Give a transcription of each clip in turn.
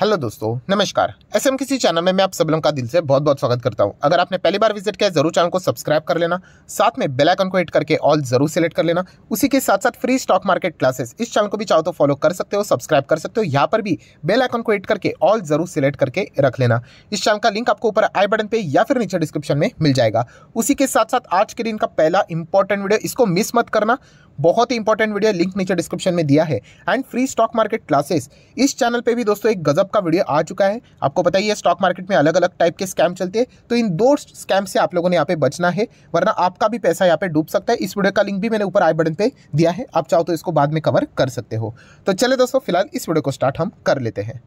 hello दोस्तों नमस्कार S M किसी चैनल में मैं आप सब लोगों का दिल से बहुत बहुत स्वागत करता हूं अगर आपने पहली बार विजिट किया जरूर चैनल को सब्सक्राइब कर लेना साथ में बेल आइकन को हिट करके ऑल जरूर सेलेक्ट कर लेना उसी के साथ साथ फ्री स्टॉक मार्केट क्लासेस इस चैनल को भी चाहो तो फॉलो कर सकते हो सब्सक्राइब कर सकते हो यहाँ पर भी बेल आइकन को हिट करके ऑल जरूर सेलेक्ट करके रख लेना इस चैनल का लिंक आपको ऊपर आई बटन पर या फिर नीचे डिस्क्रिप्शन में मिल जाएगा उसी के साथ साथ आज के दिन का पहला इंपॉर्टेंट वीडियो इसको मिस मत करना बहुत ही इंपॉर्टेंट वीडियो लिंक नीचे डिस्क्रिप्शन में दिया है and free stock market classes इस चैनल पर भी दोस्तों एक गजब सब का वीडियो आ चुका है आपको पता ही है स्टॉक मार्केट में अलग अलग टाइप के स्कैम चलते हैं तो इन दो स्कैम से आप लोगों ने यहाँ पे बचना है वरना आपका भी पैसा यहाँ पे डूब सकता है इस वीडियो का लिंक भी मैंने ऊपर आई बटन पे दिया है आप चाहो तो इसको बाद में कवर कर सकते हो तो चले दोस्तों फिलहाल इस वीडियो को स्टार्ट हम कर लेते हैं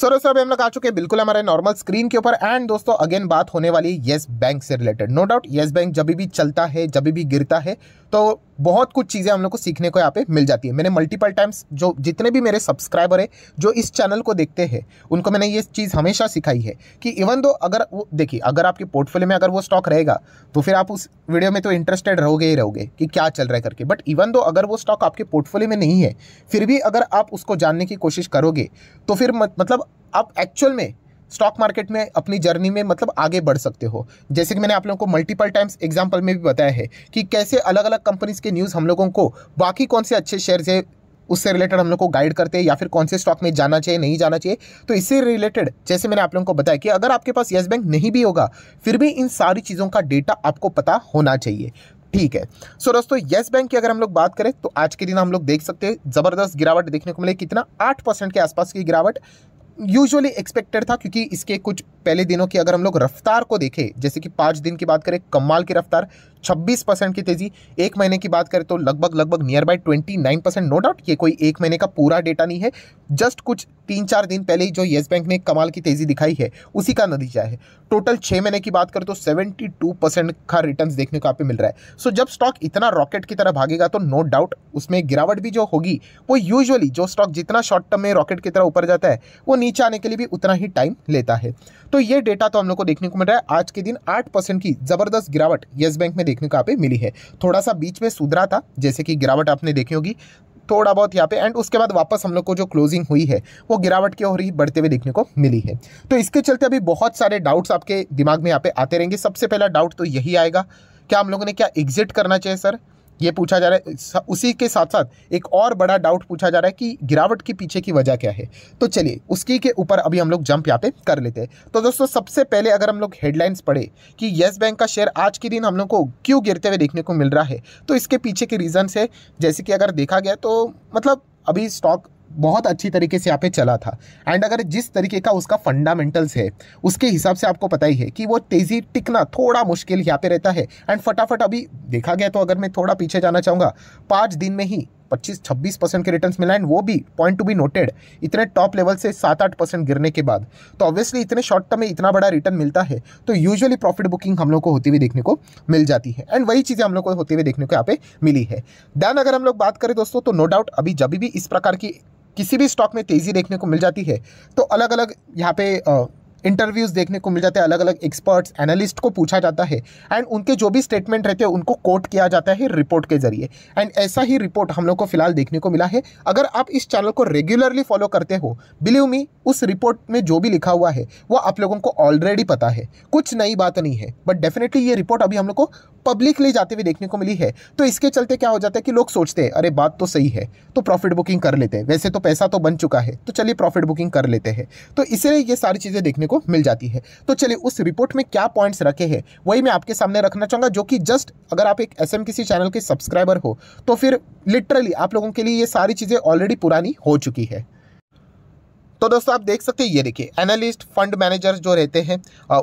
सर सर हम लोग आ चुके हैं बिल्कुल हमारे नॉर्मल स्क्रीन के ऊपर एंड दोस्तों अगेन बात होने वाली येस बैंक से related no doubt Yes Bank जब भी चलता है जब भी गिरता है तो बहुत कुछ चीज़ें हम लोग को सीखने को यहाँ पे मिल जाती है मैंने मल्टीपल टाइम्स जो जितने भी मेरे सब्सक्राइबर हैं जो इस चैनल को देखते हैं उनको मैंने ये चीज़ हमेशा सिखाई है कि इवन दो अगर वो देखिए अगर आपके पोर्टफोलियो में अगर वो स्टॉक रहेगा तो फिर आप उस वीडियो में तो इंटरेस्टेड रहोगे ही रहोगे कि क्या चल रहा है करके बट इवन दो अगर वो स्टॉक आपके पोर्टफोलियो में नहीं है फिर भी अगर आप उसको जानने की कोशिश करोगे तो फिर मतलब आप एक्चुअल में स्टॉक मार्केट में अपनी जर्नी में मतलब आगे बढ़ सकते हो जैसे कि मैंने आप लोगों को मल्टीपल टाइम्स एग्जाम्पल में भी बताया है कि कैसे अलग अलग कंपनीज़ के न्यूज़ हम लोगों को बाकी कौन से अच्छे शेयर है उससे रिलेटेड हम लोग को गाइड करते हैं या फिर कौन से स्टॉक में जाना चाहिए नहीं जाना चाहिए तो इससे रिलेटेड जैसे मैंने आप लोगों को बताया कि अगर आपके पास येस बैंक नहीं भी होगा फिर भी इन सारी चीज़ों का डेटा आपको पता होना चाहिए ठीक है सो so, दोस्तों येस बैंक की अगर हम लोग बात करें तो आज के दिन हम लोग देख सकते हैं ज़बरदस्त गिरावट देखने को मिले कितना आठ परसेंट के आसपास की गिरावट यूजुअली एक्सपेक्टेड था क्योंकि इसके कुछ पहले दिनों की अगर हम लोग रफ्तार को देखें जैसे कि पाँच दिन की बात करें कमाल की रफ्तार 26 परसेंट की तेजी एक महीने की बात करें तो लगभग लगभग nearby 29 percent no doubt ये कोई एक महीने का पूरा डेटा नहीं है जस्ट कुछ तीन चार दिन पहले ही जो येस बैंक ने कमाल की तेजी दिखाई है उसी का नतीजा है टोटल छः महीने की बात करें तो 72 परसेंट का रिटर्न देखने को आप मिल रहा है सो जब स्टॉक इतना रॉकेट की तरह भागेगा तो नो डाउट उसमें गिरावट भी जो होगी वो यूजली जो स्टॉक जितना शॉर्ट टर्म में रॉकेट की तरह ऊपर जाता है वो नीचे आने के लिए भी उतना ही टाइम लेता है तो ये डेटा तो हम लोग को देखने को मिल रहा है आज के दिन आठ की ज़बरदस्त गिरावट येस बैंक में देखने को यहाँ पे मिली है थोड़ा सा बीच में सुधरा था जैसे कि गिरावट आपने देखी होगी थोड़ा बहुत यहाँ पे एंड उसके बाद वापस हम लोग को जो क्लोजिंग हुई है वो गिरावट की ओर ही बढ़ते हुए देखने को मिली है तो इसके चलते अभी बहुत सारे डाउट्स आपके दिमाग में यहाँ पे आते रहेंगे सबसे पहला डाउट तो यही आएगा क्या हम लोगों ने क्या एग्जिट करना चाहिए सर ये पूछा जा रहा है उसी के साथ साथ एक और बड़ा डाउट पूछा जा रहा है कि गिरावट के पीछे की वजह क्या है तो चलिए उसकी के ऊपर अभी हम लोग जंप यहाँ पे कर लेते हैं तो दोस्तों सबसे पहले अगर हम लोग हेडलाइंस पढ़े कि येस बैंक का शेयर आज के दिन हम लोग को क्यों गिरते हुए देखने को मिल रहा है तो इसके पीछे के रीज़न्स है जैसे कि अगर देखा गया तो मतलब अभी स्टॉक बहुत अच्छी तरीके से यहाँ पे चला था एंड अगर जिस तरीके का उसका फंडामेंटल्स है उसके हिसाब से आपको पता ही है कि वो तेज़ी टिकना थोड़ा मुश्किल यहाँ पे रहता है एंड फटाफट अभी देखा गया तो अगर मैं थोड़ा पीछे जाना चाहूँगा पाँच दिन में ही 25-26 परसेंट के रिटर्न्स मिला एंड वो भी पॉइंट टू बी नोटेड इतने टॉप लेवल से सात आठ परसेंट गिरने के बाद तो ऑब्वियसली इतने शॉर्ट टर्म में इतना बड़ा रिटर्न मिलता है तो यूजुअली प्रॉफिट बुकिंग हम लोग को होती हुई देखने को मिल जाती है एंड वही चीज़ें हम लोग को होती हुई देखने को यहाँ पे मिली है दैन अगर हम लोग बात करें दोस्तों तो नो डाउट अभी जब भी इस प्रकार की किसी भी स्टॉक में तेज़ी देखने को मिल जाती है तो अलग अलग यहाँ पे इंटरव्यूज़ देखने को मिल जाते हैं अलग अलग एक्सपर्ट्स एनालिस्ट को पूछा जाता है एंड उनके जो भी स्टेटमेंट रहते हैं उनको कोट किया जाता है रिपोर्ट के जरिए एंड ऐसा ही रिपोर्ट हम लोग को फिलहाल देखने को मिला है अगर आप इस चैनल को रेगुलरली फॉलो करते हो बिलीव मी उस रिपोर्ट में जो भी लिखा हुआ है वो आप लोगों को ऑलरेडी पता है कुछ नई बात नहीं है बट डेफिनेटली ये रिपोर्ट अभी हम लोग को पब्लिकली जाते हुए देखने को मिली है तो इसके चलते क्या हो जाता है कि लोग सोचते हैं अरे बात तो सही है तो प्रॉफिट बुकिंग कर लेते हैं वैसे तो पैसा तो बन चुका है तो चलिए प्रॉफिट बुकिंग कर लेते हैं तो इसलिए ये सारी चीज़ें देखने को मिल जाती है तो चलिए उस रिपोर्ट में क्या पॉइंट्स रखे हैं वही मैं आपके सामने रखना चाहूँगा जो कि जस्ट अगर आप एक एस चैनल के सब्सक्राइबर हो तो फिर लिटरली आप लोगों के लिए ये सारी चीज़ें ऑलरेडी पुरानी हो चुकी है तो दोस्तों आप देख सकते हैं ये देखिए एनालिस्ट फंड मैनेजर्स जो रहते हैं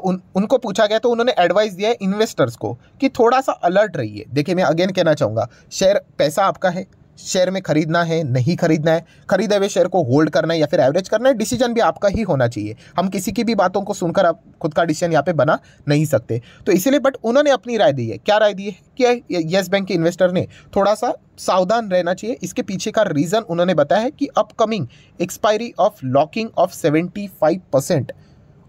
उन उनको पूछा गया तो उन्होंने एडवाइस दिया है इन्वेस्टर्स को कि थोड़ा सा अलर्ट रहिए देखिए मैं अगेन कहना चाहूँगा शेयर पैसा आपका है शेयर में खरीदना है नहीं खरीदना है खरीदे हुए शेयर को होल्ड करना है या फिर एवरेज करना है डिसीजन भी आपका ही होना चाहिए हम किसी की भी बातों को सुनकर आप खुद का डिसीजन यहाँ पे बना नहीं सकते तो इसीलिए बट उन्होंने अपनी राय दी है क्या राय दी है कि येस बैंक के इन्वेस्टर ने थोड़ा सा सावधान रहना चाहिए इसके पीछे का रीज़न उन्होंने बताया है कि upcoming expiry of locking of seventy five percent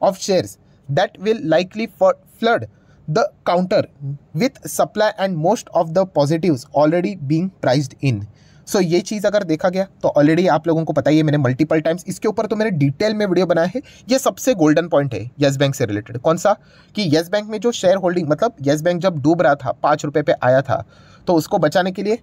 of shares that will likely flood the counter with supply and most of the positive already being priced in so ये चीज़ अगर देखा गया तो ऑलरेडी आप लोगों को पता ही है मैंने मल्टीपल टाइम्स इसके ऊपर तो मैंने डिटेल में वीडियो बनाया है ये सबसे गोल्डन पॉइंट है येस बैंक से रिलेटेड कौन सा कि येस बैंक में जो शेयर होल्डिंग मतलब येस बैंक जब डूब रहा था पांच रुपये पे आया था तो उसको बचाने के लिए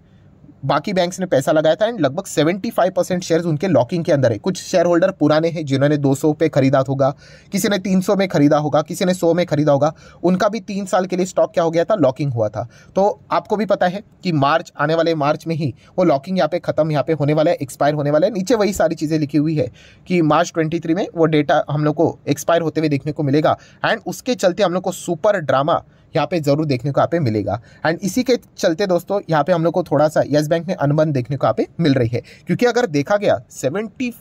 बाकी बैंक्स ने पैसा लगाया था एंड लगभग 75 परसेंट शेयर उनके लॉकिंग के अंदर है कुछ शेयर होल्डर पुराने हैं जिन्होंने 200 पे खरीदा होगा किसी ने 300 में खरीदा होगा किसी ने 100 में खरीदा होगा उनका भी तीन साल के लिए स्टॉक क्या हो गया था लॉकिंग हुआ था तो आपको भी पता है कि मार्च आने वाले मार्च में ही वो लॉकिंग यहाँ पे खत्म यहाँ पे होने वाला है एक्सपायर होने वाला है नीचे वही सारी चीज़ें लिखी हुई है कि मार्च ट्वेंटी में वो डेटा हम लोग को एक्सपायर होते हुए देखने को मिलेगा एंड उसके चलते हम लोग को सुपर ड्रामा यहाँ पे जरूर देखने को यहाँ पे मिलेगा एंड इसी के चलते दोस्तों यहाँ पे हम लोग को थोड़ा सा येस बैंक में अनुबंध देखने को यहाँ पे मिल रही है क्योंकि अगर देखा गया सेवेंटी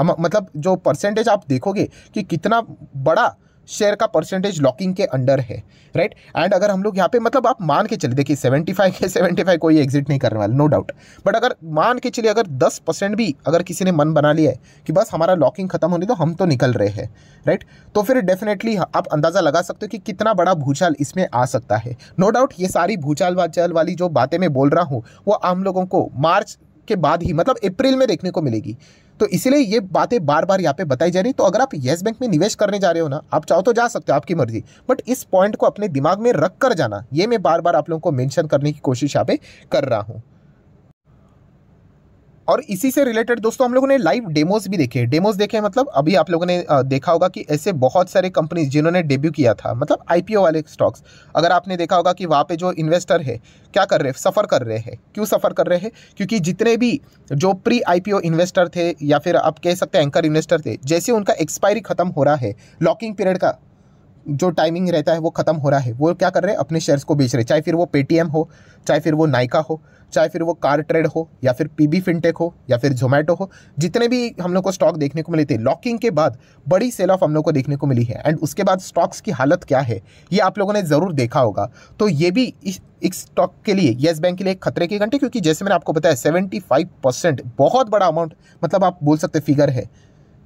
मतलब जो परसेंटेज आप देखोगे कि कितना बड़ा शेयर का परसेंटेज लॉकिंग के अंडर है राइट एंड अगर हम लोग यहाँ पे मतलब आप मान के चले देखिए 75 के 75 कोई एग्जिट नहीं करने वाला नो डाउट बट अगर मान के चलिए अगर 10 परसेंट भी अगर किसी ने मन बना लिया है कि बस हमारा लॉकिंग खत्म होने तो हम तो निकल रहे हैं राइट तो फिर डेफिनेटली आप अंदाज़ा लगा सकते हो कि कितना बड़ा भूचाल इसमें आ सकता है नो डाउट ये सारी भूचाल वाचाल वाली जो बातें मैं बोल रहा हूँ वो आम लोगों को मार्च के बाद ही मतलब अप्रैल में देखने को मिलेगी तो इसीलिए ये बातें बार बार यहाँ पे बताई जा रही तो अगर आप येस बैंक में निवेश करने जा रहे हो ना आप चाहो तो जा सकते हो आपकी मर्जी बट इस पॉइंट को अपने दिमाग में रख कर जाना ये मैं बार बार आप लोगों को मैंशन करने की कोशिश यहाँ पे कर रहा हूँ और इसी से रिलेटेड दोस्तों हम लोगों ने लाइव डेमोज भी देखे डेमोज देखे मतलब अभी आप लोगों ने देखा होगा कि ऐसे बहुत सारे कंपनीज जिन्होंने डेब्यू किया था मतलब आईपीओ वाले स्टॉक्स अगर आपने देखा होगा कि वहाँ पे जो इन्वेस्टर है क्या कर रहे हैं सफ़र कर रहे हैं क्यों सफ़र कर रहे हैं क्योंकि जितने भी जो प्री आई इन्वेस्टर थे या फिर आप कह सकते हैं एंकर इन्वेस्टर थे जैसे उनका एक्सपायरी खत्म हो रहा है लॉकिंग पीरियड का जो टाइमिंग रहता है वो ख़त्म हो रहा है वो क्या कर रहे हैं अपने शेयर्स को बेच रहे हैं चाहे फिर वो पेटीएम हो चाहे फिर वो नाइका हो चाहे फिर वो कार ट्रेड हो या फिर बी फिनटेक हो या फिर जोमेटो हो जितने भी हम लोग को स्टॉक देखने को मिले थे लॉकिंग के बाद बड़ी सेल ऑफ हम लोग को देखने को मिली है एंड उसके बाद स्टॉक्स की हालत क्या है ये आप लोगों ने ज़रूर देखा होगा तो ये भी इस एक स्टॉक के लिए येस बैंक के लिए एक खतरे के घंटे क्योंकि जैसे मैंने आपको बताया सेवेंटी फाइव परसेंट बहुत बड़ा अमाउंट मतलब आप बोल सकते फिगर है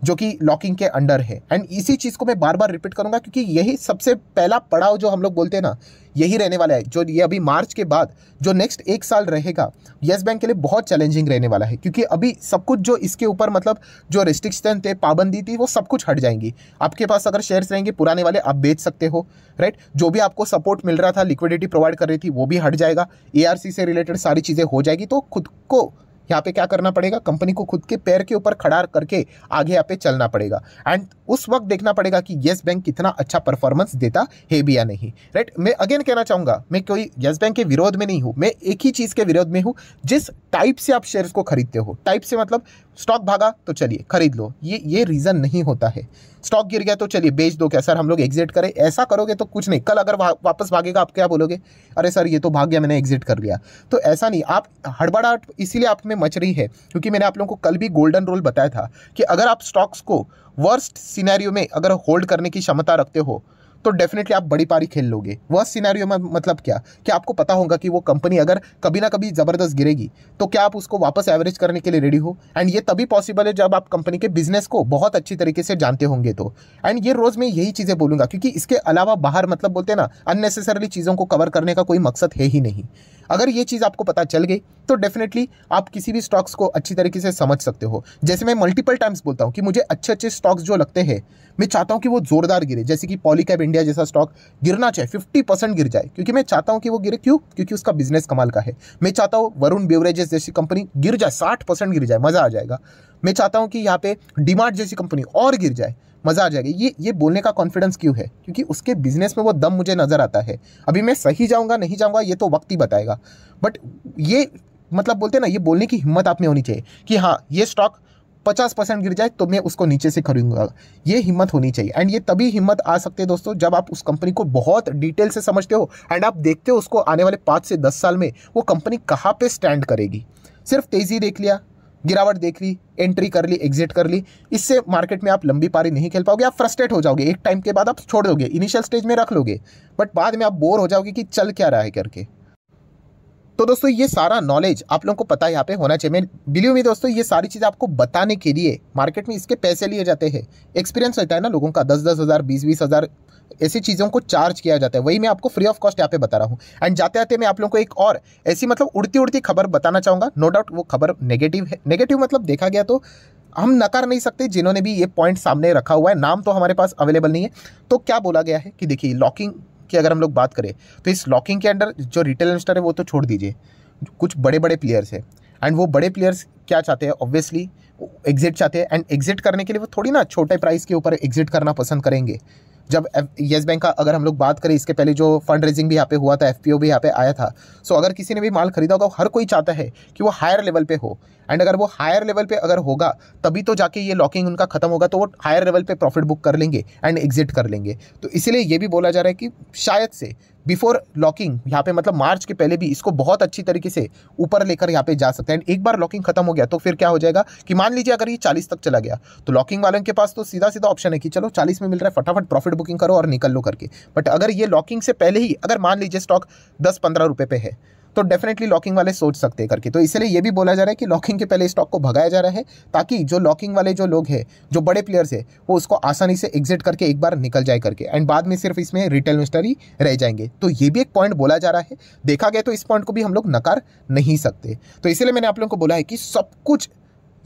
जो कि लॉकिंग के अंडर है एंड इसी चीज़ को मैं बार बार रिपीट करूँगा क्योंकि यही सबसे पहला पड़ाव जो हम लोग बोलते हैं ना यही रहने वाला है जो ये अभी मार्च के बाद जो नेक्स्ट एक साल रहेगा येस बैंक के लिए बहुत चैलेंजिंग रहने वाला है क्योंकि अभी सब कुछ जो इसके ऊपर मतलब जो रिस्ट्रिक्शन थे पाबंदी थी वो सब कुछ हट जाएंगी आपके पास अगर शेयर्स रहेंगे पुराने वाले आप बेच सकते हो राइट जो भी आपको सपोर्ट मिल रहा था लिक्विडिटी प्रोवाइड कर रही थी वो भी हट जाएगा ए से रिलेटेड सारी चीज़ें हो जाएगी तो खुद को यहाँ पे क्या करना पड़ेगा कंपनी को खुद के पैर के ऊपर खड़ा करके आगे यहाँ पे चलना पड़ेगा एंड उस वक्त देखना पड़ेगा कि येस बैंक कितना अच्छा परफॉर्मेंस देता है भी या नहीं राइट मैं अगेन कहना चाहूँगा मैं कोई येस बैंक के विरोध में नहीं हूँ मैं एक ही चीज़ के विरोध में हूँ जिस टाइप से आप शेयर्स को खरीदते हो टाइप से मतलब स्टॉक भागा तो चलिए खरीद लो ये ये रीज़न नहीं होता है स्टॉक गिर गया तो चलिए बेच दो क्या सर हम लोग एग्जिट करें ऐसा करोगे तो कुछ नहीं कल अगर वा, वापस भागेगा आप क्या बोलोगे अरे सर ये तो भाग गया मैंने एग्जिट कर लिया तो ऐसा नहीं आप हड़बड़ाहट इसीलिए आप में मच रही है क्योंकि मैंने आप लोगों को कल भी गोल्डन रोल बताया था कि अगर आप स्टॉक्स को वर्स्ट सिनेरियो में अगर होल्ड करने की क्षमता रखते हो तो डेफिनेटली आप बड़ी पारी खेल लोगे वह सिनेरियो में मतलब क्या कि आपको पता होगा कि वो कंपनी अगर कभी ना कभी ज़बरदस्त गिरेगी तो क्या आप उसको वापस एवरेज करने के लिए रेडी हो एंड ये तभी पॉसिबल है जब आप कंपनी के बिजनेस को बहुत अच्छी तरीके से जानते होंगे तो एंड ये रोज़ मैं यही चीज़ें बोलूँगा क्योंकि इसके अलावा बाहर मतलब बोलते हैं ना अननेसेसरली चीज़ों को कवर करने का कोई मकसद है ही नहीं अगर ये चीज़ आपको पता चल गई तो डेफिनेटली आप किसी भी स्टॉक्स को अच्छी तरीके से समझ सकते हो जैसे मैं मल्टीपल टाइम्स बोलता हूँ कि मुझे अच्छे अच्छे स्टॉक्स जो लगते हैं मैं चाहता हूँ कि वो जोरदार गिरे जैसे कि पॉलीकैब इंडिया जैसा स्टॉक गिरना चाहिए फिफ्टी परसेंट गिर जाए क्योंकि मैं चाहता हूँ कि वो गिरे क्यों क्योंकि उसका बिजनेस कमाल का है मैं चाहता हूँ वरुण बेवरेजेस जैसी कंपनी गिर जाए साठ परसेंट गिर जाए मज़ा आ जाएगा मैं चाहता हूँ कि यहाँ पे डिमार्ट जैसी कंपनी और गिर जाए मज़ा आ जाएगा ये ये बोलने का कॉन्फिडेंस क्यों है क्योंकि उसके बिजनेस में वो दम मुझे नज़र आता है अभी मैं सही जाऊँगा नहीं जाऊँगा ये तो वक्त ही बताएगा बट ये मतलब बोलते ना ये बोलने की हिम्मत आप में होनी चाहिए कि हाँ ये स्टॉक पचास परसेंट गिर जाए तो मैं उसको नीचे से खरीदूंगा ये हिम्मत होनी चाहिए एंड ये तभी हिम्मत आ सकती है दोस्तों जब आप उस कंपनी को बहुत डिटेल से समझते हो एंड आप देखते हो उसको आने वाले पाँच से दस साल में वो कंपनी कहाँ पे स्टैंड करेगी सिर्फ तेज़ी देख लिया गिरावट देख ली एंट्री कर ली एग्जिट कर ली इससे मार्केट में आप लंबी पारी नहीं खेल पाओगे आप फ्रस्ट्रेट हो जाओगे एक टाइम के बाद आप छोड़ दोगे इनिशियल स्टेज में रख लोगे बट बाद में आप बोर हो जाओगे कि चल क्या रहा है करके तो दोस्तों ये सारा नॉलेज आप लोगों को पता यहाँ पे होना चाहिए मैं बिलीव में दोस्तों ये सारी चीज़ें आपको बताने के लिए मार्केट में इसके पैसे लिए जाते हैं एक्सपीरियंस होता है ना लोगों का दस दस हज़ार बीस बीस हज़ार ऐसी चीज़ों को चार्ज किया जाता है वही मैं आपको फ्री ऑफ कॉस्ट यहाँ पे बता रहा हूँ एंड जाते आते मैं आप लोगों को एक और ऐसी मतलब उड़ती उड़ती खबर बताना चाहूँगा नो डाउट वो खबर नेगेटिव है नेगेटिव मतलब देखा गया तो हम नकार नहीं सकते जिन्होंने भी ये पॉइंट सामने रखा हुआ है नाम तो हमारे पास अवेलेबल नहीं है तो क्या बोला गया है कि देखिए लॉकिंग की अगर हम लोग बात करें तो इस लॉकिंग के अंडर जो रिटेल इन्वेस्टर है वो तो छोड़ दीजिए कुछ बड़े बड़े प्लेयर्स है एंड वो बड़े प्लेयर्स क्या चाहते हैं ऑब्वियसली एग्जिट चाहते हैं एंड एग्जिट करने के लिए वो थोड़ी ना छोटे प्राइस के ऊपर एग्जिट करना पसंद करेंगे जब येस बैंक का अगर हम लोग बात करें इसके पहले जो फंड रेजिंग भी यहाँ पे हुआ था एफ भी यहाँ पे आया था सो अगर किसी ने भी माल खरीदा होगा हर कोई चाहता है कि वो हायर लेवल पे हो एंड अगर वो हायर लेवल पे अगर होगा तभी तो जाके ये लॉकिंग उनका खत्म होगा तो वो हायर लेवल पे प्रॉफिट बुक कर लेंगे एंड एग्जिट कर लेंगे तो इसीलिए ये भी बोला जा रहा है कि शायद से बिफोर लॉकिंग यहाँ पे मतलब मार्च के पहले भी इसको बहुत अच्छी तरीके से ऊपर लेकर यहाँ पे जा सकते हैं एक बार लॉकिंग खत्म हो गया तो फिर क्या हो जाएगा कि मान लीजिए अगर ये चालीस तक चला गया तो लॉकिंग वालों के पास तो सीधा सीधा ऑप्शन है कि चलो चालीस में मिल रहा है फटाफट प्रॉफिट बुकिंग करो और निकल लो करके बट अगर ये लॉकिंग से पहले ही अगर मान लीजिए स्टॉक दस पंद्रह रुपये पे है तो डेफिनेटली लॉकिंग वाले सोच सकते हैं करके तो इसलिए ये भी बोला जा रहा है कि लॉकिंग के पहले स्टॉक को भगाया जा रहा है ताकि जो लॉकिंग वाले जो लोग हैं जो बड़े प्लेयर्स है वो उसको आसानी से एग्जिट करके एक बार निकल जाए करके एंड बाद में सिर्फ इसमें रिटेल इन्वेस्टर ही रह जाएंगे तो ये भी एक पॉइंट बोला जा रहा है देखा गया तो इस पॉइंट को भी हम लोग नकार नहीं सकते तो इसलिए मैंने आप लोगों को बोला है कि सब कुछ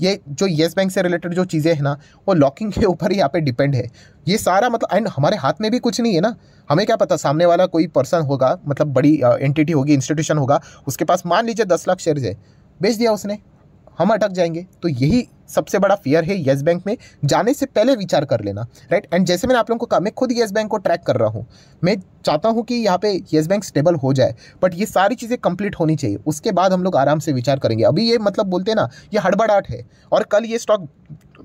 ये जो येस बैंक से रिलेटेड जो चीज़ें हैं ना वो लॉकिंग के ऊपर ही यहाँ पे डिपेंड है ये सारा मतलब एंड हमारे हाथ में भी कुछ नहीं है ना हमें क्या पता सामने वाला कोई पर्सन होगा मतलब बड़ी एंटिटी uh, होगी इंस्टीट्यूशन होगा उसके पास मान लीजिए दस लाख शेयर है बेच दिया उसने हम अटक जाएंगे तो यही सबसे बड़ा फियर है येस बैंक में जाने से पहले विचार कर लेना राइट एंड जैसे मैंने आप लोगों को कहा मैं खुद येस बैंक को ट्रैक कर रहा हूँ मैं चाहता हूँ कि यहाँ पे येस बैंक स्टेबल हो जाए बट ये सारी चीज़ें कंप्लीट होनी चाहिए उसके बाद हम लोग आराम से विचार करेंगे अभी ये मतलब बोलते हैं ना ये हड़बड़ाहट है और कल ये स्टॉक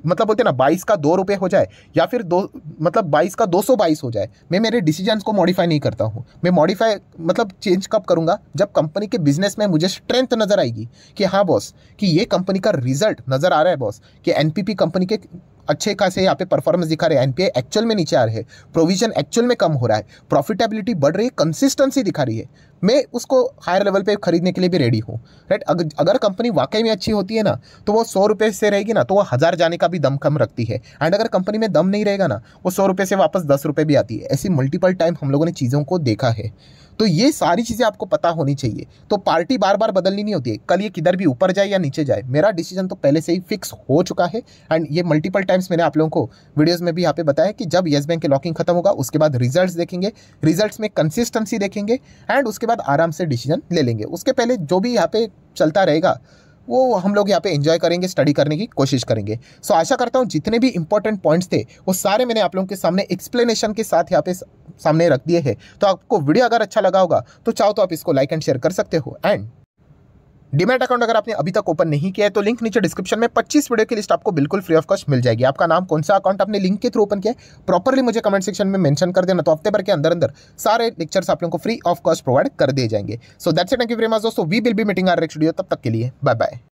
मतलब बोलते ना बाईस का दो रुपये हो जाए या फिर दो मतलब बाईस का दो सौ बाईस हो जाए मैं मेरे डिसीजन को मॉडिफाई नहीं करता हूँ मैं मॉडिफाई मतलब चेंज कब करूँगा जब कंपनी के बिजनेस में मुझे स्ट्रेंथ नज़र आएगी कि हाँ बॉस कि ये कंपनी का रिजल्ट नज़र आ रहा है बॉस कि एन कंपनी के अच्छे खासे यहाँ पे परफॉर्मेंस दिखा रहे हैं एनपीए एक्चुअल में नीचे आ रहे हैं प्रोविजन एक्चुअल में कम हो रहा है प्रॉफिटेबिलिटी बढ़ रही है कंसिस्टेंसी दिखा रही है मैं उसको हायर लेवल पे खरीदने के लिए भी रेडी हूँ राइट अगर अगर कंपनी वाकई में अच्छी होती है ना तो वो सौ रुपये से रहेगी ना तो वो हज़ार जाने का भी दम कम रखती है एंड अगर कंपनी में दम नहीं रहेगा ना वो सौ रुपये से वापस दस रुपये भी आती है ऐसी मल्टीपल टाइम हम लोगों ने चीज़ों को देखा है तो ये सारी चीज़ें आपको पता होनी चाहिए तो पार्टी बार बार बदलनी नहीं होती है कल ये किधर भी ऊपर जाए या नीचे जाए मेरा डिसीजन तो पहले से ही फिक्स हो चुका है एंड ये मल्टीपल टाइम्स मैंने आप लोगों को वीडियोज़ में भी यहाँ पे बताया कि जब येस बैंक के लॉकिंग खत्म होगा उसके बाद रिजल्ट देखेंगे रिजल्ट में कंसिस्टेंसी देखेंगे एंड उसके बाद आराम से डिसीजन ले लेंगे उसके पहले जो भी यहाँ पे चलता रहेगा वो हम लोग यहाँ पे इन्जॉय करेंगे स्टडी करने की कोशिश करेंगे सो so, आशा करता हूँ जितने भी इंपॉर्टेंट पॉइंट्स थे वो सारे मैंने आप लोगों के सामने एक्सप्लेनेशन के साथ यहाँ पे सामने रख दिए हैं तो आपको वीडियो अगर अच्छा लगा होगा तो चाहो तो आप इसको लाइक एंड शेयर कर सकते हो एंड डिमेट अकाउंट अगर आपने अभी तक ओपन नहीं किया है तो लिंक नीचे डिस्क्रिप्शन में 25 वीडियो की लिस्ट आपको बिल्कुल फ्री ऑफ कॉस्ट मिल जाएगी आपका नाम कौन सा अकाउंट आपने लिंक के थ्रू ओपन किया प्रॉपरली मुझे कमेंट सेक्शन में मेंशन कर देना तो हफ्ते भर के अंदर अंदर सारे लेक्चर्स आप लोगों को फ्री ऑफ कॉस्ट प्रोवाइड कर दिए जाएंगे so that's thank you very much दोस्तों we will be meeting our next video तब तक के लिए बाय बाय